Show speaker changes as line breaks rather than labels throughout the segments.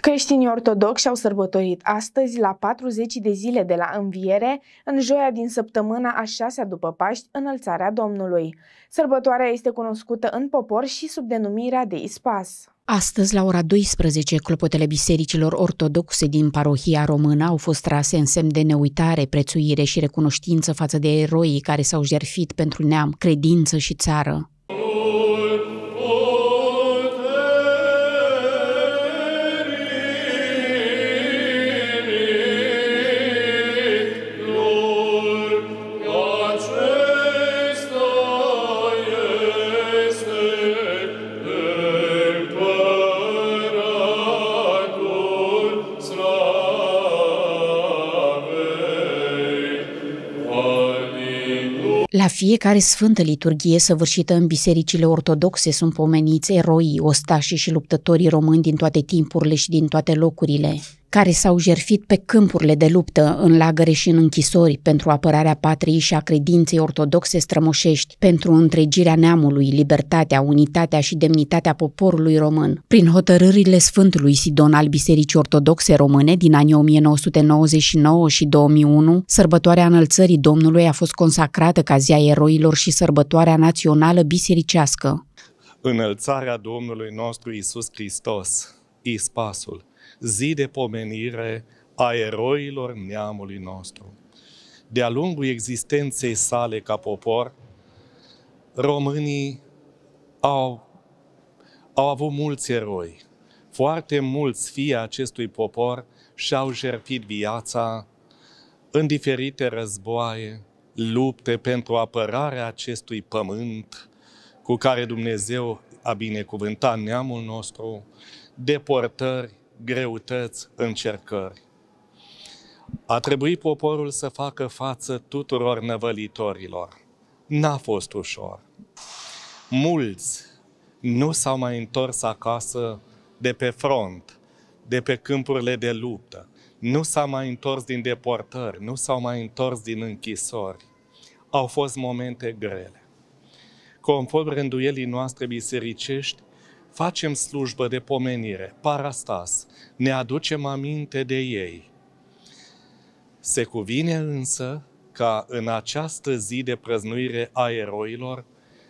Creștinii ortodoxi au sărbătorit astăzi, la 40 de zile de la înviere, în joia din săptămâna a șasea după Paști, înălțarea Domnului. Sărbătoarea este cunoscută în popor și sub denumirea de Ispas. Astăzi, la ora 12, clopotele bisericilor ortodoxe din parohia română au fost trase în semn de neuitare, prețuire și recunoștință față de eroii care s-au jertfit pentru neam, credință și țară. La fiecare sfântă liturghie săvârșită în bisericile ortodoxe sunt pomeniți eroii, ostașii și luptătorii români din toate timpurile și din toate locurile care s-au jerfit pe câmpurile de luptă, în lagăre și în închisori, pentru apărarea patriei și a credinței ortodoxe strămoșești, pentru întregirea neamului, libertatea, unitatea și demnitatea poporului român. Prin hotărârile Sfântului Sidon al Bisericii Ortodoxe Române din anii 1999 și 2001, sărbătoarea înălțării Domnului a fost consacrată ca Zia Eroilor și sărbătoarea națională bisericească.
Înălțarea Domnului nostru Isus Hristos, ispasul, zi de pomenire a eroilor neamului nostru. De-a lungul existenței sale ca popor, românii au, au avut mulți eroi. Foarte mulți fii acestui popor și-au jertfit viața în diferite războaie, lupte pentru apărarea acestui pământ cu care Dumnezeu a binecuvântat neamul nostru, deportări, greutăți, încercări. A trebuit poporul să facă față tuturor năvălitorilor. N-a fost ușor. Mulți nu s-au mai întors acasă de pe front, de pe câmpurile de luptă. Nu s-au mai întors din deportări, nu s-au mai întors din închisori. Au fost momente grele. Conform rânduielii noastre bisericești, facem slujbă de pomenire, parastas, ne aducem aminte de ei. Se cuvine însă ca în această zi de prăznuire a eroilor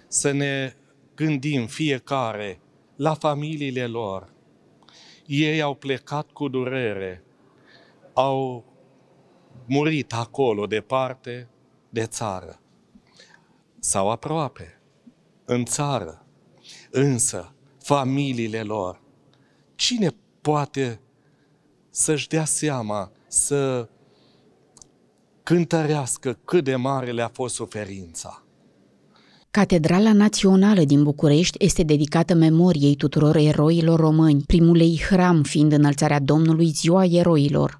să ne gândim fiecare la familiile lor. Ei au plecat cu durere, au murit acolo, departe de țară sau aproape, în țară. Însă, familiile lor. Cine poate să-și dea seama, să cântărească cât de mare le-a fost suferința?
Catedrala Națională din București este dedicată memoriei tuturor eroilor români, ei hram fiind înălțarea Domnului Ziua Eroilor.